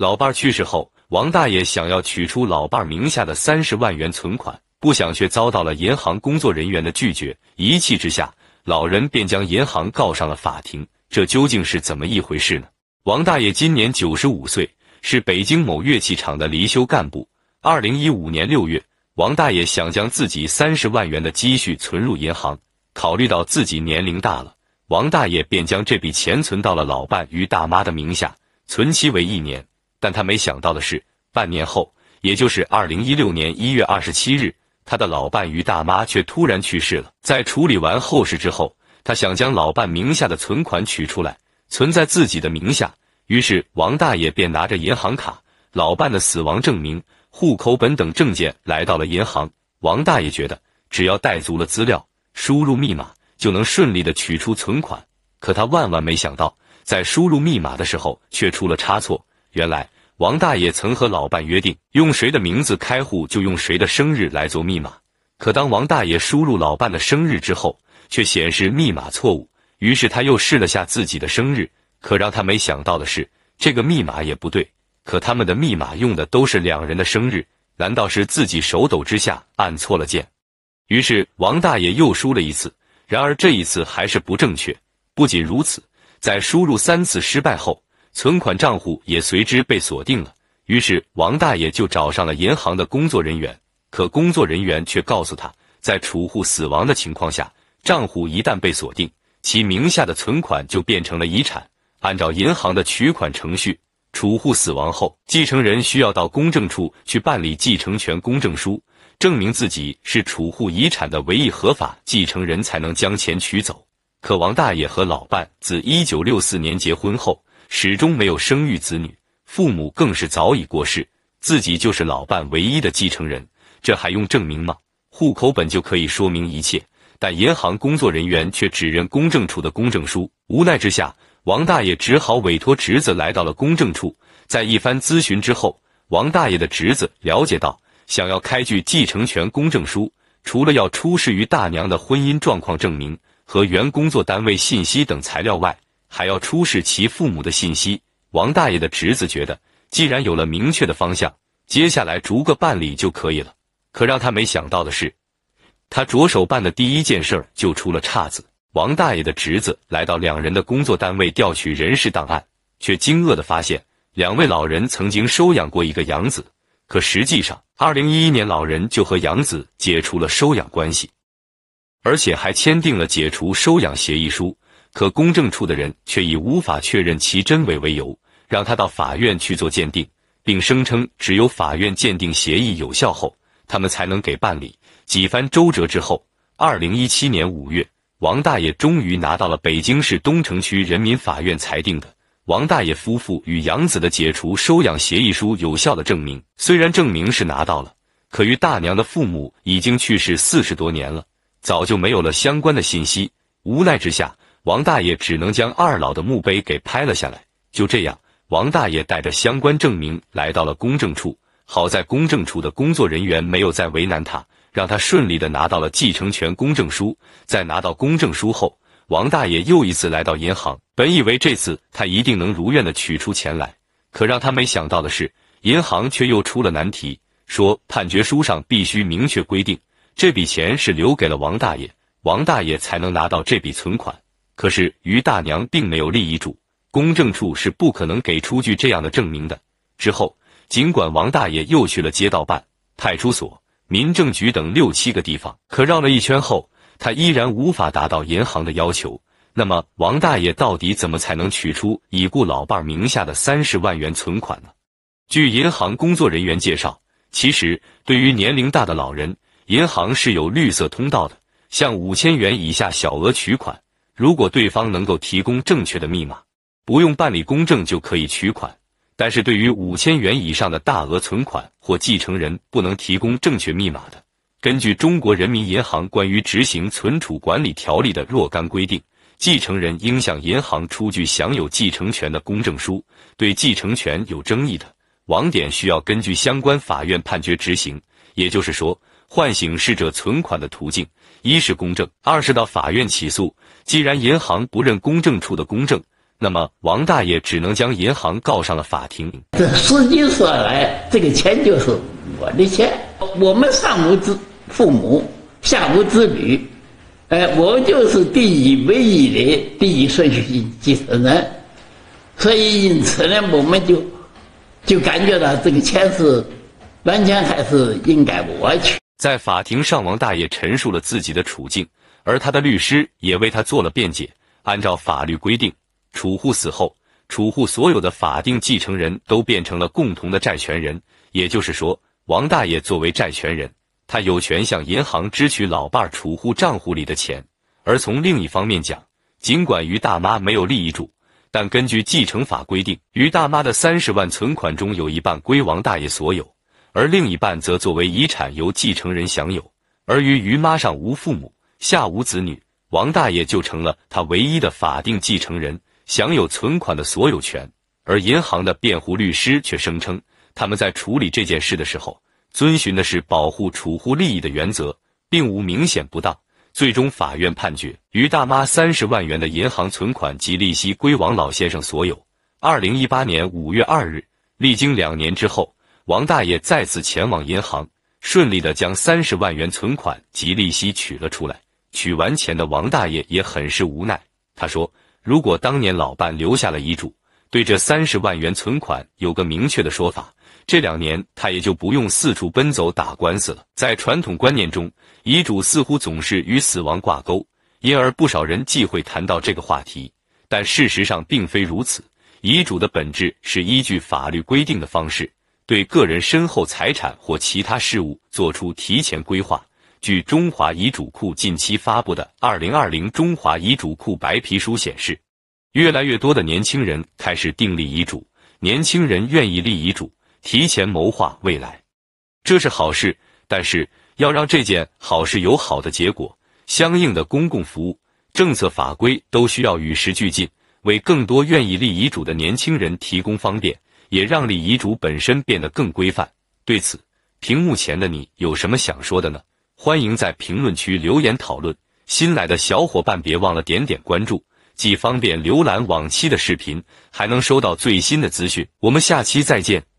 老伴儿去世后，王大爷想要取出老伴儿名下的三十万元存款，不想却遭到了银行工作人员的拒绝。一气之下，老人便将银行告上了法庭。这究竟是怎么一回事呢？王大爷今年九十五岁，是北京某乐器厂的离休干部。二零一五年六月，王大爷想将自己三十万元的积蓄存入银行，考虑到自己年龄大了，王大爷便将这笔钱存到了老伴于大妈的名下，存期为一年。但他没想到的是，半年后，也就是二零一六年一月二十七日，他的老伴于大妈却突然去世了。在处理完后事之后，他想将老伴名下的存款取出来，存在自己的名下。于是，王大爷便拿着银行卡、老伴的死亡证明、户口本等证件来到了银行。王大爷觉得，只要带足了资料，输入密码就能顺利的取出存款。可他万万没想到，在输入密码的时候却出了差错。原来王大爷曾和老伴约定，用谁的名字开户就用谁的生日来做密码。可当王大爷输入老伴的生日之后，却显示密码错误。于是他又试了下自己的生日，可让他没想到的是，这个密码也不对。可他们的密码用的都是两人的生日，难道是自己手抖之下按错了键？于是王大爷又输了一次，然而这一次还是不正确。不仅如此，在输入三次失败后。存款账户也随之被锁定了，于是王大爷就找上了银行的工作人员。可工作人员却告诉他，在储户死亡的情况下，账户一旦被锁定，其名下的存款就变成了遗产。按照银行的取款程序，储户死亡后，继承人需要到公证处去办理继承权公证书，证明自己是储户遗产的唯一合法继承人才能将钱取走。可王大爷和老伴自1964年结婚后，始终没有生育子女，父母更是早已过世，自己就是老伴唯一的继承人，这还用证明吗？户口本就可以说明一切。但银行工作人员却只认公证处的公证书。无奈之下，王大爷只好委托侄子来到了公证处。在一番咨询之后，王大爷的侄子了解到，想要开具继承权公证书，除了要出示于大娘的婚姻状况证明和原工作单位信息等材料外。还要出示其父母的信息。王大爷的侄子觉得，既然有了明确的方向，接下来逐个办理就可以了。可让他没想到的是，他着手办的第一件事儿就出了岔子。王大爷的侄子来到两人的工作单位调取人事档案，却惊愕地发现，两位老人曾经收养过一个养子，可实际上，二零一一年老人就和养子解除了收养关系，而且还签订了解除收养协议书。可公证处的人却以无法确认其真伪为由，让他到法院去做鉴定，并声称只有法院鉴定协议有效后，他们才能给办理。几番周折之后，二零一七年五月，王大爷终于拿到了北京市东城区人民法院裁定的王大爷夫妇与养子的解除收养协议书有效的证明。虽然证明是拿到了，可于大娘的父母已经去世四十多年了，早就没有了相关的信息。无奈之下。王大爷只能将二老的墓碑给拍了下来。就这样，王大爷带着相关证明来到了公证处。好在公证处的工作人员没有再为难他，让他顺利的拿到了继承权公证书。在拿到公证书后，王大爷又一次来到银行。本以为这次他一定能如愿的取出钱来，可让他没想到的是，银行却又出了难题，说判决书上必须明确规定这笔钱是留给了王大爷，王大爷才能拿到这笔存款。可是于大娘并没有立遗嘱，公证处是不可能给出具这样的证明的。之后，尽管王大爷又去了街道办、派出所、民政局等六七个地方，可绕了一圈后，他依然无法达到银行的要求。那么，王大爷到底怎么才能取出已故老伴名下的三十万元存款呢？据银行工作人员介绍，其实对于年龄大的老人，银行是有绿色通道的，像五千元以下小额取款。如果对方能够提供正确的密码，不用办理公证就可以取款。但是，对于五千元以上的大额存款或继承人不能提供正确密码的，根据中国人民银行关于执行《存储管理条例》的若干规定，继承人应向银行出具享有继承权的公证书。对继承权有争议的网点，需要根据相关法院判决执行。也就是说，唤醒逝者存款的途径。一是公证，二是到法院起诉。既然银行不认公证处的公证，那么王大爷只能将银行告上了法庭。这实际说来，这个钱就是我的钱。我们上无子父母，下无子女，哎，我就是第一唯一的、第一顺序继承人。所以因此呢，我们就就感觉到这个钱是完全还是应该我取。在法庭上，王大爷陈述了自己的处境，而他的律师也为他做了辩解。按照法律规定，储户死后，储户所有的法定继承人都变成了共同的债权人。也就是说，王大爷作为债权人，他有权向银行支取老伴儿储户账户里的钱。而从另一方面讲，尽管于大妈没有利益嘱，但根据继承法规定，于大妈的三十万存款中有一半归王大爷所有。而另一半则作为遗产由继承人享有。而于于妈上无父母，下无子女，王大爷就成了他唯一的法定继承人，享有存款的所有权。而银行的辩护律师却声称，他们在处理这件事的时候遵循的是保护储户利益的原则，并无明显不当。最终，法院判决于大妈三十万元的银行存款及利息归王老先生所有。二零一八年五月二日，历经两年之后。王大爷再次前往银行，顺利的将三十万元存款及利息取了出来。取完钱的王大爷也很是无奈，他说：“如果当年老伴留下了遗嘱，对这三十万元存款有个明确的说法，这两年他也就不用四处奔走打官司了。”在传统观念中，遗嘱似乎总是与死亡挂钩，因而不少人忌讳谈到这个话题。但事实上并非如此，遗嘱的本质是依据法律规定的方式。对个人身后财产或其他事务做出提前规划。据中华遗嘱库近期发布的《2020中华遗嘱库白皮书》显示，越来越多的年轻人开始订立遗嘱。年轻人愿意立遗嘱，提前谋划未来，这是好事。但是，要让这件好事有好的结果，相应的公共服务、政策法规都需要与时俱进，为更多愿意立遗嘱的年轻人提供方便。也让立遗嘱本身变得更规范。对此，屏幕前的你有什么想说的呢？欢迎在评论区留言讨论。新来的小伙伴别忘了点点关注，既方便浏览往期的视频，还能收到最新的资讯。我们下期再见。